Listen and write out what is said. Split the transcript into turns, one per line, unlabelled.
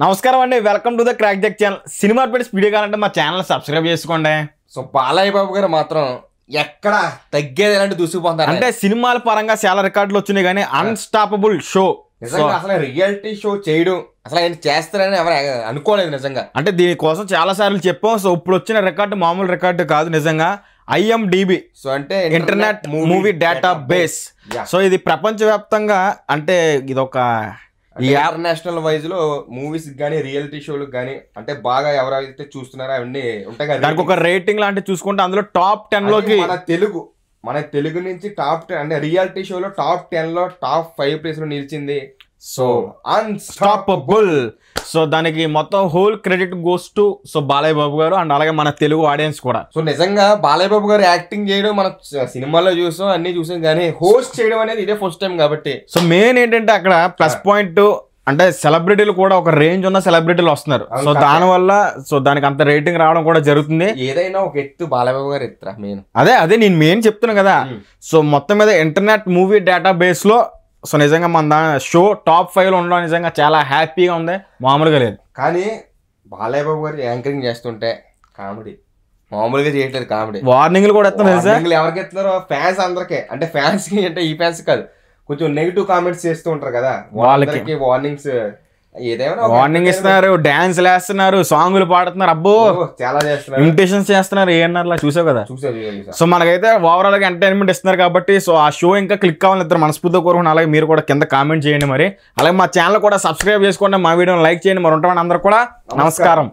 నమస్కారం అండి welcome to the crack jack channel cinema పెట్టి స్పీడ్గా కావాలంటే మా ఛానల్ సబ్స్క్రైబ్ చేసుకోండి సో బాలయ్య బాబు గారు మాత్రం ఎక్కడ తగ్గేది ఇలాంటి దూసుకుపోతారు అంటే సినిమాల పరంగా చాలా రికార్డులు వచ్చినాయి కానీ అన్స్టాపబుల్ షో అసలు రియాలిటీ షో చేయడం అసలు ఆయన చేస్తారని ఎవరు అనుకోలేదు నిజంగా అంటే దీనికోసం చాలా సార్లు చెప్పాం సో ఇప్పుడు వచ్చిన రికార్డు మామూలు రికార్డు కాదు నిజంగా ఐఎండిబి సో అంటే internet movie database so ఇది ప్రపంచవ్యాప్తంగా అంటే ఇది ఒక ఇంటర్నేషనల్ వైజ్ లో మూవీస్ కానీ రియాలిటీ షోలకు కానీ అంటే బాగా ఎవరైతే చూస్తున్నారో అవన్నీ ఉంటాయి కదా దానికి ఒక రేటింగ్ లాంటి చూసుకుంటే అందులో టాప్ టెన్ లోకి మన తెలుగు మన తెలుగు నుంచి టాప్ టెన్ అంటే రియాలిటీ షోలో టాప్ టెన్ లో టాప్ ఫైవ్ ప్లేస్ లో నిలిచింది సో అన్స్టాపబుల్ సో దానికి మొత్తం whole credit goes to so Balayya Babu గారు అండ్ అలాగే మన తెలుగు ఆడియన్స్ కూడా సో నిజంగా బాలయ్య బాబు గారు యాక్టింగ్ చేయడం మన సినిమాలో చూసాం అన్ని చూసాం కానీ హోస్ట్ చేయడం అనేది ఇదే ఫస్ట్ టైం కాబట్టి సో మెయిన్ ఏంటంటే అక్కడ ప్లస్ పాయింట్ అంటే సెలబ్రిటీలు కూడా ఒక రేంజ్ ఉన్న సెలబ్రిటీలు వస్తున్నారు సో దాని వల్ల సో దానికి అంత రేటింగ్ రావడం కూడా జరుగుతుంది ఏదైనా ఒక ఎత్తు బాలబాబు గారు ఎత్తురా మెయిన్ అదే అదే నేను మెయిన్ చెప్తున్నాను కదా సో hmm. మొత్తం మీద ఇంటర్నెట్ మూవీ డేటాబేస్ లో సో నిజంగా మన దాని షో టాప్ ఫైవ్లో ఉండడం నిజంగా చాలా హ్యాపీగా ఉంది మామూలుగా లేదు కానీ బాలయ్య బాబు గారు యాంకరింగ్ చేస్తుంటే కామెడీ మామూలుగా చేయట్లేదు కామెడీ వార్నింగ్లు కూడా ఇస్తున్నారు ఎవరికి ఇస్తున్నారో ఫ్యాన్స్ అందరికే అంటే ఫ్యాన్స్కి అంటే ఈ ఫ్యాన్స్ కాదు కొంచెం నెగిటివ్ కామెంట్స్ చేస్తూ ఉంటారు కదా వాళ్ళకి వార్నింగ్స్ వార్నింగ్ ఇస్తున్నారు డాన్స్ వేస్తున్నారు సాంగ్లు పాడుతున్నారు అబ్బో చాలా చేస్తున్నారు ఇమిటేషన్స్ చేస్తున్నారు ఏమన్నారులా చూసావు కదా సో మనకైతే ఓవరాల్ గా ఎంటర్టైన్మెంట్ ఇస్తున్నారు కాబట్టి సో ఆ షో ఇంకా క్లిక్ కావాలి ఇద్దరు మనస్ఫూర్తిగా కోరుకుని అలాగే మీరు కూడా కింద కామెంట్ చేయండి మరి అలాగే మా ఛానల్ కూడా సబ్స్క్రైబ్ చేసుకోండి మా వీడియోని లైక్ చేయండి మరి ఉంటామని అందరు కూడా నమస్కారం